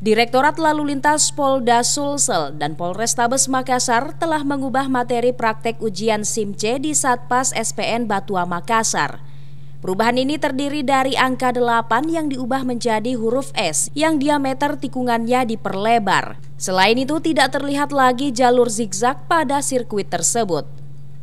Direktorat Lalu Lintas Polda Sulsel dan Polrestabes Makassar telah mengubah materi praktek ujian SIM C di Satpas SPN Batua Makassar. Perubahan ini terdiri dari angka 8 yang diubah menjadi huruf S yang diameter tikungannya diperlebar. Selain itu tidak terlihat lagi jalur zigzag pada sirkuit tersebut.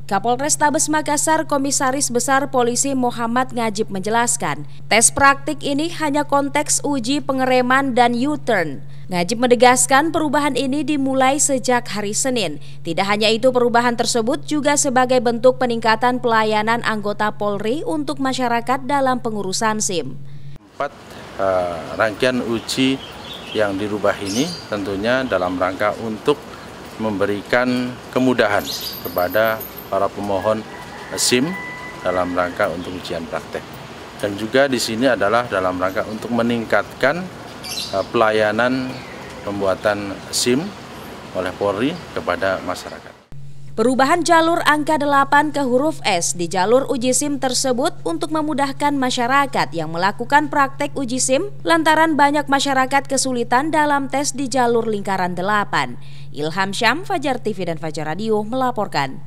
Kapolres Tabes Makassar Komisaris Besar Polisi Muhammad Ngajib menjelaskan, tes praktik ini hanya konteks uji pengereman dan U-turn. Ngajib menegaskan perubahan ini dimulai sejak hari Senin. Tidak hanya itu, perubahan tersebut juga sebagai bentuk peningkatan pelayanan anggota Polri untuk masyarakat dalam pengurusan SIM. Empat uh, rangkaian uji yang dirubah ini tentunya dalam rangka untuk memberikan kemudahan kepada para pemohon SIM dalam rangka untuk ujian praktek. Dan juga di sini adalah dalam rangka untuk meningkatkan eh, pelayanan pembuatan SIM oleh Polri kepada masyarakat. Perubahan jalur angka 8 ke huruf S di jalur uji SIM tersebut untuk memudahkan masyarakat yang melakukan praktek uji SIM lantaran banyak masyarakat kesulitan dalam tes di jalur lingkaran 8. Ilham Syam, Fajar TV dan Fajar Radio melaporkan.